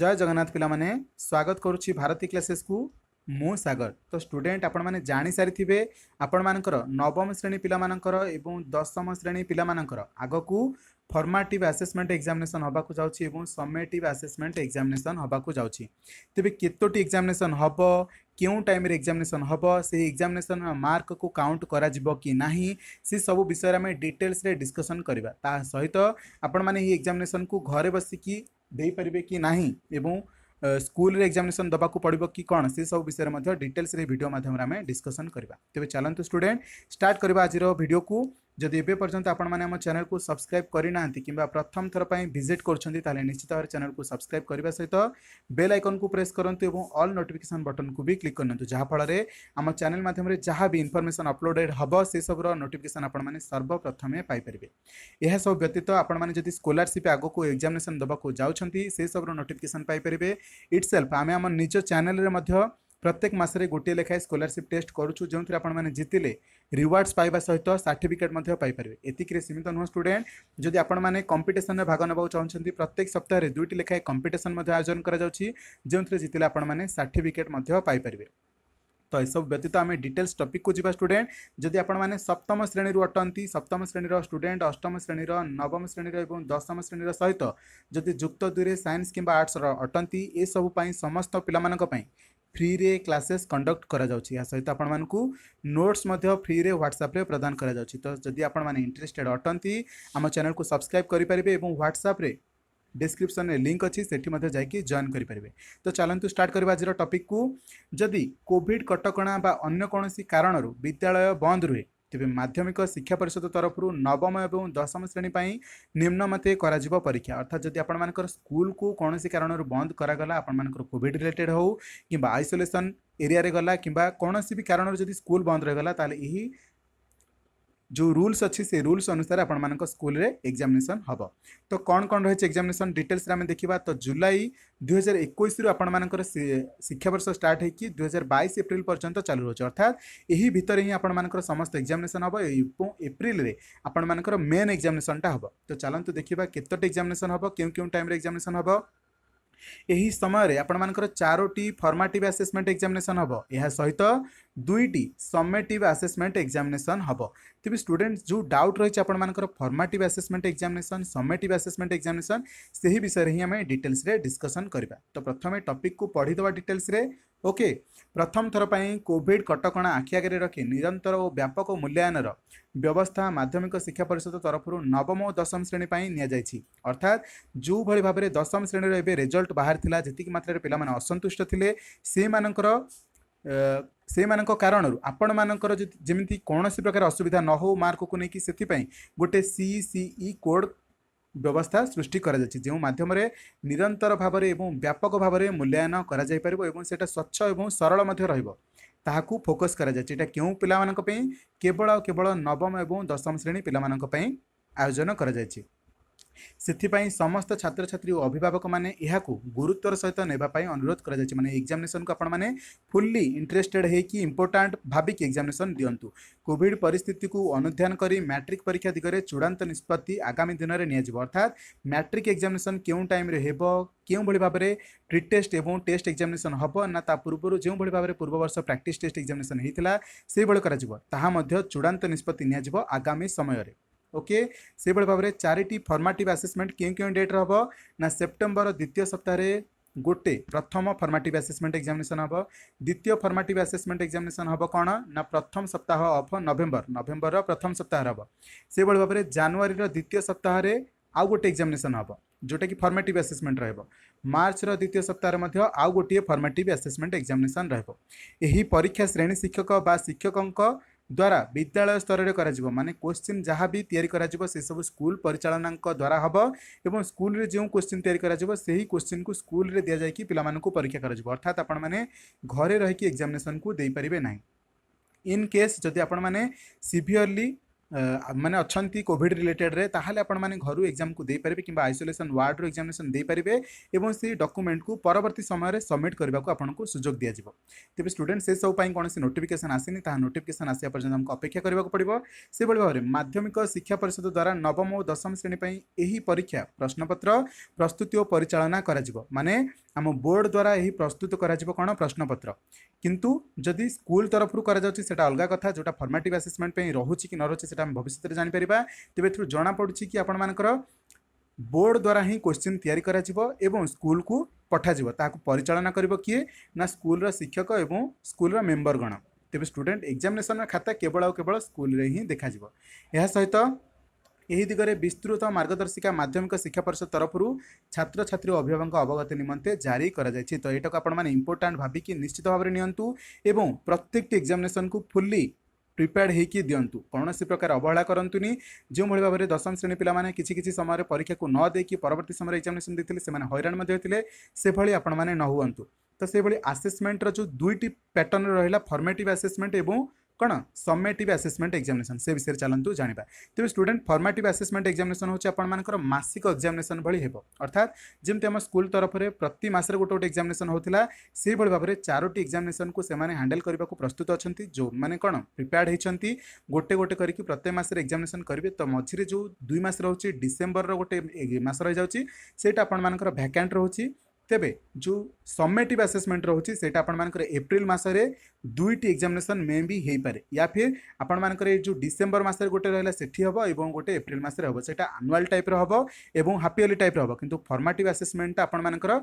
जय जगन्नाथ पिला माने स्वागत करुच्छे भारती क्लासेस को मु सागर तो स्टूडेंट आपण माने जानी सारी थिबे आपण मानकर नवम श्रेणी पिला मानकर एवं दशम श्रेणी पिला मानकर आगो को फॉर्मेटिव असेसमेंट एग्जामिनेशन होबा को जाउची एवं समेटिव असेसमेंट एग्जामिनेशन होबा को जाउची तबे केतोटी एग्जामिनेशन होबो क्यों टाइम रे एग्जामिनेशन होबो से एग्जामिनेशन मार्क को काउंट करा जिवो कि नाही से सब विषय रे हमें डिटेल्स रे डिस्कशन करबा ता सहित आपण माने ही एग्जामिनेशन को घरे बसी की देपारे कि ना स्कूल एक्जामेसन देवाक पड़ो कि कौन से सब विषय में डिटेल्स माध्यम मध्यम डिस्कसन करवा तेज चलत स्टूडेंट स्टार्ट करवा आज भिडियो को जदि एवं पर्यटन आपण मैंने चेल को सब्सक्राइब करना कि प्रथम थरपाई भिजिट करश्चित भाव चेल को सब्सक्राइब करने सहित बेल आइकन को प्रेस करूँ और अल् नोटिकेसन बटन को भी क्लिक करूँ जहाँफल आम चेल मध्यम जहाँ भी इनफर्मेसन अपलोडेड हम से सबर नोटिकेसन आपने सर्वप्रथमें पारे यह सब व्यतीत आपने स्कलारशिप आग को एक्जामेसन देवाक जाऊँच से सबर नोटिकेसन पारे इट्स सेल्फ आम आम निज चेल प्रत्येक मसे गोटे लेखाएं स्कलारसीप टेस्ट करुच्छू जो थी आप जीतिले रिवार्डस पाया सहित सार्टिफिकेट पारे एति सीमित नुह स्टूडे जदि आप कंपिटन में भाग नाक चाहते प्रत्येक सप्ताह में दुईट लेखाएं कंपिटन आयोजन करोथे जीतिले आपर्टिफिकेट पारे तो यह सब व्यतीत आम डिटेल्स टपिक को जीवा स्टूडे जदि आपने सप्तम श्रेणी अटंती सप्तम श्रेणी स्टूडे अष्टम श्रेणी नवम श्रेणी और दशम श्रेणी सहित जदि जुक्त दुई सैंस कि आर्टस अटंती सबूप समस्त पिला فري રે ક્લાસિસ કન્ડક્ટ કરા જાઉચી આ સહિત આપણ માનકુ નોટ્સ મધ્ય ફ્રી રે WhatsApp રે પ્રદાન કરા જાઉચી તો જોદી આપણ માન ઇન્ટરેસ્ટેડ ઓટંતિ આમો ચેનલ કુ સબસ્ક્રાઇબ કરી પરિબે એબઉં WhatsApp રે ડિસ્ક્રિપ્શન રે લિંક અચી સેઠી મધ્ય જાઈ કી જોઈન કરી પરિબે તો ચાલંતુ સ્ટાર્ટ કરીવા આજરો ટોપિક કુ જોદી કોવિડ કટકોણા બા અન્ય કોણોસી કારણરૂ વિદ્યાલય બંધ રુએ তেবে মাধ্যমিক শিক্ষা পরিষদ তরফৰ নৱম আৰু দহম শ্ৰেণী পাই নিম্নমতে কৰা জিব পৰীক্ষা অৰ্থাৎ যদি আপোনাক স্কুল কো কোনসি কাৰণৰ বন্ধ কৰা গলা আপোনাক কোভিড रिलेटेड হও কিবা আইসোলেশন এৰিয়াৰে গলা কিবা কোনসি বি কাৰণৰ যদি স্কুল বন্ধ হৈ গলা তালে ইহি जो रूल्स अच्छी से रूल्स अनुसार आपंक स्कूल में एक्जामेसन हम तो कौन कौन रही है एक्जामेसन डिटेल्स आम देखा तो जुलाई दुई हजार एक आपर वर्ष स्टार्ट होगी दुई हजार बैस एप्रिल पर्यटन चालू रोचे अर्थात यही भितर ही आपर समस्त एक्जामेसन हम एप्रिल आपर मेन एक्जामेसनटा हम तो चलो देखा केतोटी एक्जामेसन हम क्यों क्यों टाइम एक्जामेसन हम ଏହି ସମୟରେ ଆପଣମାନଙ୍କର ଚାରୋଟି ଫର୍ମାଟିଭ୍ ଆସେସମେଣ୍ଟ ଏକ୍ଜାମିନେସନ୍ ହେବ ଏହା ସହିତ ଦୁଇଟି ସମେଟିଭ୍ ଆସେସମେଣ୍ଟ ଏକ୍ଜାମିନେସନ୍ ହେବ ତେବେ ଷ୍ଟୁଡେଣ୍ଟ ଯେଉଁ ଡାଉଟ୍ ରହିଛି ଆପଣମାନଙ୍କର formative assessment examination summative assessment examination ସେହି ବିଷୟରେ ହିଁ ଆମେ ଡିଟେଲ୍ସରେ ଡିସ୍କସନ୍ କରିବା ତ ପ୍ରଥମେ ଟପିକ୍କୁ ପଢ଼ିଦେବା ଡିଟେଲ୍ସରେ ଓକେ ପ୍ରଥମ ଥର ପାଇଁ କୋଭିଡ କଟକଣା ଆଖି ଆଗରେ ରଖି ନିରନ୍ତର ଓ ବ୍ୟାପକ ମୂଲ୍ୟାୟନର ବ୍ୟବସ୍ଥା ମାଧ୍ୟମିକ ଶିକ୍ଷା ପରିଷଦ ତରଫରୁ ନବମ ଓ ଦଶମ ଶ୍ରେଣୀ ପାଇଁ ନିଆଯାଇଛି ଅର୍ଥାତ୍ ଯେଉଁଭଳି ଭାବରେ ଦଶମ ଶ୍ରେଣୀର ଏବେ ରେଜଲ୍ଟ ବାହାରିଥିଲା ଯେତିକି ମାତ୍ରାରେ ପିଲାମାନେ ଅସନ୍ତୁଷ୍ଟ ଥିଲେ ସେମାନଙ୍କର ସେମାନଙ୍କ କାରଣରୁ ଆପଣମାନଙ୍କର ଯେମିତି କୌଣସି ପ୍ରକାର ଅସୁବିଧା ନ ହଉ ମାର୍କକୁ ନେଇକି ସେଥିପାଇଁ ଗୋଟେ ସିଇସିଇ କୋଡ଼ ବ୍ୟବସ୍ଥା ସୃଷ୍ଟି କରାଯାଇଛି ଯେଉଁ ମାଧ୍ୟମରେ ନିରନ୍ତର ଭାବରେ ଏବଂ ବ୍ୟାପକ ଭାବରେ ମୂଲ୍ୟାୟନ କରାଯାଇପାରିବ ଏବଂ ସେଇଟା ସ୍ୱଚ୍ଛ ଏବଂ ସରଳ ମଧ୍ୟ ରହିବ ତାହାକୁ ଫୋକସ୍ କରାଯାଇଛି ଏଇଟା କେଉଁ ପିଲାମାନଙ୍କ ପାଇଁ କେବଳ ଆଉ କେବଳ ନବମ ଏବଂ ଦଶମ ଶ୍ରେଣୀ ପିଲାମାନଙ୍କ ପାଇଁ ଆୟୋଜନ କରାଯାଇଛି ସେଥିପାଇଁ ସମସ୍ତ ଛାତ୍ରଛାତ୍ରୀ ଓ ଅଭିଭାବକମାନେ ଏହାକୁ ଗୁରୁତ୍ୱର ସହିତ ନେବା ପାଇଁ ଅନୁରୋଧ କରାଯାଇଛି ମାନେ ଏକ୍ଜାମିନେସନକୁ ଆପଣମାନେ ଫୁଲ୍ଲି ଇଣ୍ଟରେଷ୍ଟେଡ଼ ହେଇକି ଇମ୍ପୋର୍ଟାଣ୍ଟ ଭାବିକି ଏକ୍ଜାମିନେସନ ଦିଅନ୍ତୁ କୋଭିଡ଼ ପରିସ୍ଥିତିକୁ ଅନୁଧ୍ୟାନ କରି ମ୍ୟାଟ୍ରିକ୍ ପରୀକ୍ଷା ଦିଗରେ ଚୂଡ଼ାନ୍ତ ନିଷ୍ପତ୍ତି ଆଗାମୀ ଦିନରେ ନିଆଯିବ ଅର୍ଥାତ୍ ମ୍ୟାଟ୍ରିକ୍ ଏକ୍ଜାମିନେସନ କେଉଁ ଟାଇମ୍ରେ ହେବ କେଉଁଭଳି ଭାବରେ ପ୍ରି ଟେଷ୍ଟ ଏବଂ ଟେଷ୍ଟ ଏକ୍ଜାମିନେସନ୍ ହେବ ନା ତା ପୂର୍ବରୁ ଯେଉଁଭଳି ଭାବରେ ପୂର୍ବ ବର୍ଷ ପ୍ରାକ୍ଟିସ୍ ଟେଷ୍ଟ ଏକ୍ଜାମିନେସନ୍ ହୋଇଥିଲା ସେହିଭଳି କରାଯିବ ତାହା ମଧ୍ୟ ଚୂଡ଼ାନ୍ତ ନିଷ୍ପତ୍ତି ନିଆଯିବ ଆଗାମୀ ସମୟରେ ओके से भाव में चार्ट फर्माटिव आसेसमेंट क्यों क्यों डेट्रे हे ना सेप्टेम्बर द्वितीय सप्ताह गोटे प्रथम फर्माटिव आसेसमेंट एक्जामेसन हम द्वितीय फर्माट आसेसमेंट एक्जामेसन हम कौन ना प्रथम सप्ताह अफ नवेम्बर नवेम्बर प्रथम सप्ताह हम से भाव में जानुरी द्वितीय सप्ताह आउ गोटे एक्जामेसन हम जोटा कि फर्माट आसेसमेंट रार्च्र द्वितीय सप्ताह में आउ गोटे फर्माट आसेसमेंट एक्जामेसन रही परीक्षा श्रेणी शिक्षक व शिक्षकों द्वारा विद्यालय स्तर कर माने क्वेश्चन जहाँ भी तैयारी से सब स्कूल परिचा द्वारा हम और स्कूल जो क्वेश्चन या क्वेश्चन को स्कूल दि जाए कि पिला परीक्षा होर्थात आप घर रहीकिजामेसन को देपारे ना इनकेस जदि आपने सीभीयरली मैंने अच्छा कॉविड रिलेटेड आपने घर एक्जाम को देपारे कि आइसोलेसन वार्ड रू एक्जामेसन देपारे और से डकुमेंट को परवर्त समय सबमिट करने करा आपको सुजोग दिज्व तेज स्टूडेंट से सब कौन से नोटिकेसन आसी नोटिकेसन आसा पर्यटन आमको अपेक्षा करवाक पड़ो से भाव में माध्यमिक शिक्षा परिषद द्वारा नवम और दशम श्रेणीपी परीक्षा प्रश्नपत्र प्रस्तुति और परिचा करें ଆମ ବୋର୍ଡ଼ ଦ୍ୱାରା ଏହି ପ୍ରସ୍ତୁତ କରାଯିବ କ'ଣ ପ୍ରଶ୍ନପତ୍ର କିନ୍ତୁ ଯଦି ସ୍କୁଲ ତରଫରୁ କରାଯାଉଛି ସେଟା ଅଲଗା କଥା ଯେଉଁଟା ଫର୍ମାଟିଭ୍ ଆସେସମେଣ୍ଟ ପାଇଁ ରହୁଛି କି ନ ରହୁଛି ସେଟା ଆମେ ଭବିଷ୍ୟତରେ ଜାଣିପାରିବା ତେବେ ଏଥିରୁ ଜଣାପଡ଼ୁଛି କି ଆପଣମାନଙ୍କର ବୋର୍ଡ଼ ଦ୍ୱାରା ହିଁ କୋଶ୍ଚିନ୍ ତିଆରି କରାଯିବ ଏବଂ ସ୍କୁଲକୁ ପଠାଯିବ ତାହାକୁ ପରିଚାଳନା କରିବ କିଏ ନା ସ୍କୁଲର ଶିକ୍ଷକ ଏବଂ ସ୍କୁଲର ମେମ୍ବରଗଣ ତେବେ ଷ୍ଟୁଡେଣ୍ଟ ଏକ୍ଜାମିନେସନର ଖାତା କେବଳ ଆଉ କେବଳ ସ୍କୁଲରେ ହିଁ ଦେଖାଯିବ ଏହା ସହିତ ଏହି ଦିଗରେ ବିସ୍ତୃତ ମାର୍ଗଦର୍ଶିକା ମାଧ୍ୟମିକ ଶିକ୍ଷା ପରିଷଦ ତରଫରୁ ଛାତ୍ରଛାତ୍ରୀ ଓ ଅଭିଭାବକଙ୍କ ଅବଗତ ନିମନ୍ତେ ଜାରି କରାଯାଇଛି ତ ଏଇଟାକୁ ଆପଣମାନେ ଇମ୍ପୋର୍ଟାଣ୍ଟ ଭାବିକି ନିଶ୍ଚିତ ଭାବରେ ନିଅନ୍ତୁ ଏବଂ ପ୍ରତ୍ୟେକଟି ଏକ୍ଜାମିନେସନକୁ ଫୁଲି ପ୍ରିପେୟାର୍ଡ଼ ହୋଇକି ଦିଅନ୍ତୁ କୌଣସି ପ୍ରକାର ଅବହେଳା କରନ୍ତୁନି ଯେଉଁଭଳି ଭାବରେ ଦଶମ ଶ୍ରେଣୀ ପିଲାମାନେ କିଛି କିଛି ସମୟରେ ପରୀକ୍ଷାକୁ ନ ଦେଇକି ପରବର୍ତ୍ତୀ ସମୟରେ ଏକ୍ଜାମିନେସନ୍ ଦେଇଥିଲେ ସେମାନେ ହଇରାଣ ମଧ୍ୟ ହୋଇଥିଲେ ସେଭଳି ଆପଣମାନେ ନ ହୁଅନ୍ତୁ ତ ସେଭଳି ଆସେସମେଣ୍ଟର ଯେଉଁ ଦୁଇଟି ପ୍ୟାଟର୍ନ ରହିଲା ଫର୍ମେଟିଭ୍ ଆସେସମେଣ୍ଟ ଏବଂ କ'ଣ ସମେଟିଭ୍ ଆସେସମେଣ୍ଟ ଏକ୍ଜାମିନେସନ୍ ସେ ବିଷୟରେ ଚାଲନ୍ତୁ ଜାଣିବା ତେବେ ଷ୍ଟୁଡେଣ୍ଟ ଫର୍ମାଟିଭ୍ ଆସେସମେଣ୍ଟ ଏକ୍ଜାମିନେସନ୍ ହେଉଛି ଆପଣମାନଙ୍କର ମାସିକ ଏକ୍ଜାମିନେସନ୍ ଭଳି ହେବ ଅର୍ଥାତ୍ ଯେମିତି ଆମ ସ୍କୁଲ ତରଫରେ ପ୍ରତି ମାସରେ ଗୋଟେ ଗୋଟେ ଏକ୍ଜାମିନେସନ୍ ହେଉଥିଲା ସେହିଭଳି ଭାବରେ ଚାରୋଟି ଏକ୍ଜାମିନେସନ୍କୁ ସେମାନେ ହ୍ୟାଣ୍ଡେଲ୍ କରିବାକୁ ପ୍ରସ୍ତୁତ ଅଛନ୍ତି ଯେଉଁମାନେ କ'ଣ ପ୍ରିପେୟାର୍ଡ଼ ହୋଇଛନ୍ତି ଗୋଟେ ଗୋଟେ କରିକି ପ୍ରତ୍ୟେକ ମାସରେ ଏକ୍ଜାମିନେସନ୍ କରିବେ ତ ମଝିରେ ଯେଉଁ ଦୁଇ ମାସ ରହୁଛି ଡିସେମ୍ବରର ଗୋଟେ ମାସ ରହିଯାଉଛି ସେଇଟା ଆପଣମାନଙ୍କର ଭ୍ୟାକାଣ୍ଟ ରହୁଛି ତେବେ ଯେଉଁ ସମେଟିଭ୍ ଆସେସମେଣ୍ଟ ରହୁଛି ସେଇଟା ଆପଣମାନଙ୍କର ଏପ୍ରିଲ ମାସରେ ଦୁଇଟି ଏକ୍ଜାମିନେସନ୍ ମେ ବି ହେଇପାରେ ୟା ଫିର୍ ଆପଣମାନଙ୍କର ଏଇ ଯେଉଁ ଡିସେମ୍ବର ମାସରେ ଗୋଟେ ରହିଲା ସେଠି ହେବ ଏବଂ ଗୋଟେ ଏପ୍ରିଲ ମାସରେ ହେବ ସେଇଟା ଆନୁଆଲ୍ ଟାଇପ୍ର ହେବ ଏବଂ ହାପିଅଲି ଟାଇପ୍ର ହେବ କିନ୍ତୁ ଫର୍ମାଟିଭ୍ ଆସେସମେଣ୍ଟଟା ଆପଣମାନଙ୍କର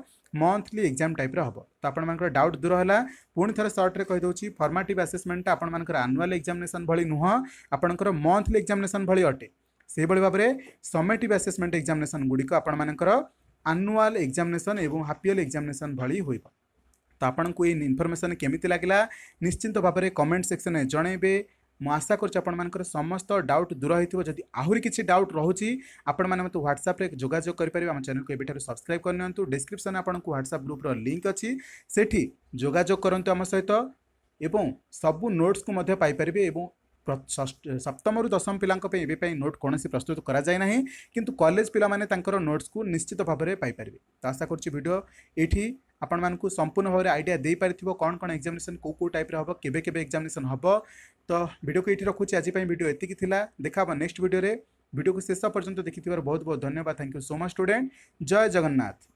ମନ୍ଥଲି ଏକ୍ଜାମ୍ ଟାଇପ୍ର ହେବ ତ ଆପଣମାନଙ୍କର ଡାଉଟ୍ ଦୂର ହେଲା ପୁଣି ଥରେ ସର୍ଟରେ କହିଦେଉଛି ଫର୍ମାଟିଭ୍ ଆସେସମେଣ୍ଟଟା ଆପଣମାନଙ୍କର ଆନୁଆଲ୍ ଏକ୍ଜାମିନେସନ୍ ଭଳି ନୁହଁ ଆପଣଙ୍କର ମନ୍ଥଲି ଏକ୍ଜାମିନେସନ୍ ଭଳି ଅଟେ ସେହିଭଳି ଭାବରେ ସମେଟିଭ୍ ଆସେସମେଣ୍ଟ ଏକ୍ଜାମିନେସନ୍ ଗୁଡ଼ିକ ଆପଣମାନଙ୍କର ଆନୁଆଲ୍ ଏକ୍ଜାମିନେସନ୍ ଏବଂ ହାପିଆଲ୍ ଏକ୍ଜାମିନେସନ୍ ଭଳି ହୋଇବ ତ ଆପଣଙ୍କୁ ଏଇ ଇନଫର୍ମେସନ୍ କେମିତି ଲାଗିଲା ନିଶ୍ଚିନ୍ତ ଭାବରେ କମେଣ୍ଟ ସେକ୍ସନ୍ରେ ଜଣାଇବେ ମୁଁ ଆଶା କରୁଛି ଆପଣମାନଙ୍କର ସମସ୍ତ ଡାଉଟ୍ ଦୂର ହୋଇଥିବ ଯଦି ଆହୁରି କିଛି ଡାଉଟ୍ ରହୁଛି ଆପଣମାନେ ମୋତେ ହ୍ୱାଟ୍ସଆପ୍ରେ ଯୋଗାଯୋଗ କରିପାରିବେ ଆମ ଚ୍ୟାନେଲକୁ ଏବେଠାରୁ ସବସ୍କ୍ରାଇବ୍ କରିନିଅନ୍ତୁ ଡିସ୍କ୍ରିପ୍ସନ୍ରେ ଆପଣଙ୍କୁ ହ୍ୱାଟ୍ସଆପ୍ ଗ୍ରୁପ୍ର ଲିଙ୍କ୍ ଅଛି ସେଠି ଯୋଗାଯୋଗ କରନ୍ତୁ ଆମ ସହିତ ଏବଂ ସବୁ ନୋଟ୍ସକୁ ମଧ୍ୟ ପାଇପାରିବେ ଏବଂ सप्तम दशम पिलाई नोट कौन प्रस्तुत कराए कि कलेज पे नोट्स को निश्चित भाव में पारे तो आशा करीडियो ये आपण संपूर्ण भाव में आइडिया दे कौन कौन एक्जामेसन कौ कौ टाइप हम के एक्जामेसन हम तो भिडियो को ये रखुच्छे आज भिड एति देखा नेक्स्ट भिडियो भिडियो को शेष पर्यटन देखी थोड़ा बहुत बहुत धन्यवाद thank you so much student जय जगन्नाथ